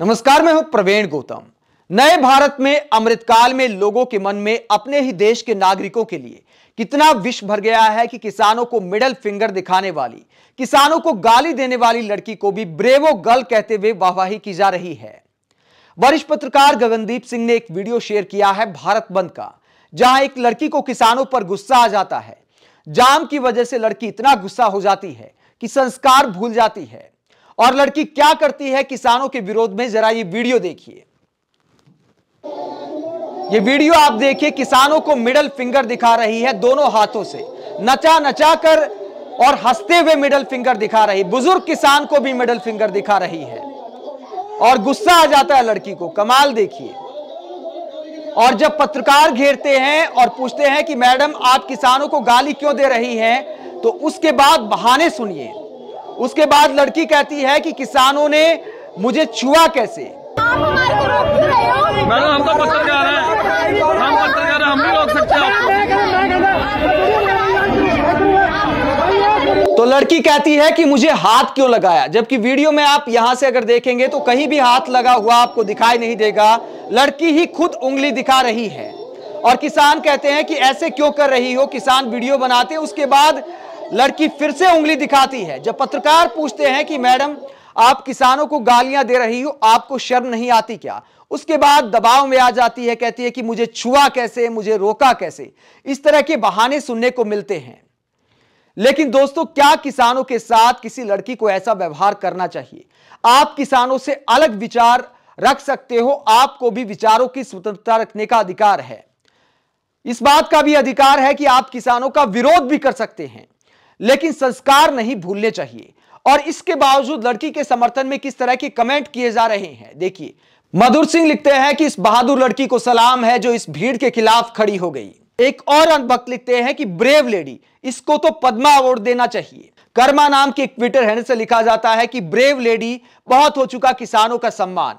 नमस्कार मैं हूं प्रवीण गौतम नए भारत में अमृतकाल में लोगों के मन में अपने ही देश के नागरिकों के लिए कितना विष भर गया है कि किसानों को मिडल फिंगर दिखाने वाली किसानों को गाली देने वाली लड़की को भी ब्रेवो गर्ल कहते हुए वाहवाही की जा रही है वरिष्ठ पत्रकार गगनदीप सिंह ने एक वीडियो शेयर किया है भारत बंद का जहां एक लड़की को किसानों पर गुस्सा आ जाता है जाम की वजह से लड़की इतना गुस्सा हो जाती है कि संस्कार भूल जाती है और लड़की क्या करती है किसानों के विरोध में जरा ये वीडियो देखिए ये वीडियो आप देखिए किसानों को मिडल फिंगर दिखा रही है दोनों हाथों से नचा नचा कर और हंसते हुए मिडल फिंगर दिखा रही बुजुर्ग किसान को भी मिडल फिंगर दिखा रही है और गुस्सा आ जाता है लड़की को कमाल देखिए और जब पत्रकार घेरते हैं और पूछते हैं कि मैडम आप किसानों को गाली क्यों दे रही हैं तो उसके बाद बहाने सुनिए उसके बाद लड़की कहती है कि किसानों ने मुझे छुआ कैसे मैडम हम तो पत्रकार हैं हम पत्रकार हम भी रोक सकते हैं तो लड़की कहती है कि मुझे हाथ क्यों लगाया जबकि वीडियो में आप यहां से अगर देखेंगे तो कहीं भी हाथ लगा हुआ आपको दिखाई नहीं देगा लड़की ही खुद उंगली दिखा रही है और किसान कहते हैं कि ऐसे क्यों कर रही हो किसान वीडियो बनाते उसके बाद लड़की फिर से उंगली दिखाती है जब पत्रकार पूछते हैं कि मैडम आप किसानों को गालियां दे रही हो आपको शर्म नहीं आती क्या उसके बाद दबाव में आ जाती है कहती है कि मुझे छुआ कैसे मुझे रोका कैसे इस तरह के बहाने सुनने को मिलते हैं लेकिन दोस्तों क्या किसानों के साथ किसी लड़की को ऐसा व्यवहार करना चाहिए आप किसानों से अलग विचार रख सकते हो आपको भी विचारों की स्वतंत्रता रखने का अधिकार है इस बात का भी अधिकार है कि आप किसानों का विरोध भी कर सकते हैं लेकिन संस्कार नहीं भूलने चाहिए और इसके बावजूद लड़की के समर्थन में किस तरह के कमेंट किए जा रहे हैं देखिए मधुर सिंह लिखते हैं कि इस बहादुर लड़की को सलाम है जो इस भीड़ के खिलाफ खड़ी हो गई एक और अनभक्त लिखते हैं कि ब्रेव लेडी इसको तो पद्मा अवार्ड देना चाहिए कर्मा नाम के ट्विटर हैंडल से लिखा जाता है कि ब्रेव लेडी बहुत हो चुका किसानों का सम्मान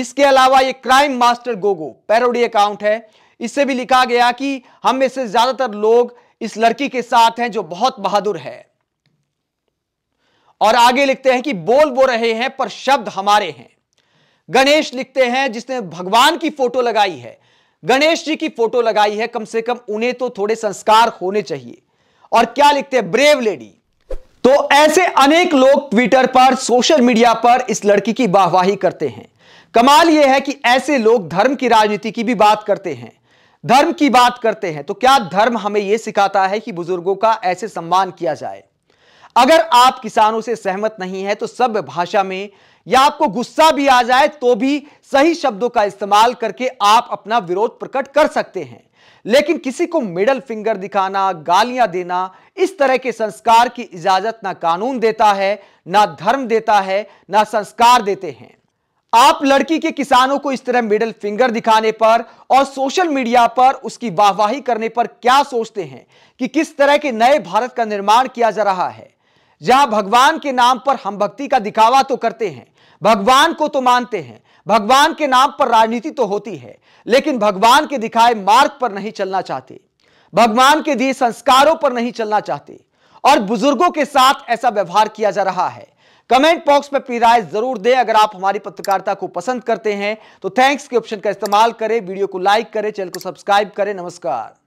इसके अलावा ये crime master Gogo parody account है इससे भी लिखा गया कि हम में से ज्यादातर लोग इस लड़की के साथ हैं जो बहुत बहादुर है और आगे लिखते हैं कि बोल वो रहे हैं पर शब्द हमारे हैं गणेश लिखते हैं जिसने भगवान की फोटो लगाई है गणेश जी की फोटो लगाई है कम से कम उन्हें तो थोड़े संस्कार होने चाहिए और क्या लिखते हैं ब्रेव लेडी तो ऐसे अनेक लोग ट्विटर पर सोशल मीडिया पर इस लड़की की वाहवाही करते हैं कमाल यह है कि ऐसे लोग धर्म की राजनीति की भी बात करते हैं धर्म की बात करते हैं तो क्या धर्म हमें यह सिखाता है कि बुजुर्गों का ऐसे सम्मान किया जाए अगर आप किसानों से सहमत नहीं है तो सब भाषा में या आपको गुस्सा भी आ जाए तो भी सही शब्दों का इस्तेमाल करके आप अपना विरोध प्रकट कर सकते हैं लेकिन किसी को मिडल फिंगर दिखाना गालियां देना इस तरह के संस्कार की इजाजत ना कानून देता है ना धर्म देता है ना संस्कार देते हैं आप लड़की के किसानों को इस तरह मिडल फिंगर दिखाने पर और सोशल मीडिया पर उसकी वाहवाही करने पर क्या सोचते हैं कि किस तरह के नए भारत का निर्माण किया जा रहा है जहां भगवान के नाम पर हम भक्ति का दिखावा तो करते हैं भगवान को तो मानते हैं भगवान के नाम पर राजनीति तो होती है लेकिन भगवान के दिखाए मार्ग पर नहीं चलना चाहते भगवान के दिए संस्कारों पर नहीं चलना चाहते और बुजुर्गों के साथ ऐसा व्यवहार किया जा रहा है कमेंट बॉक्स में अपनी राय जरूर दें अगर आप हमारी पत्रकारिता को पसंद करते हैं तो थैंक्स के ऑप्शन का इस्तेमाल करें वीडियो को लाइक करें चैनल को सब्सक्राइब करें नमस्कार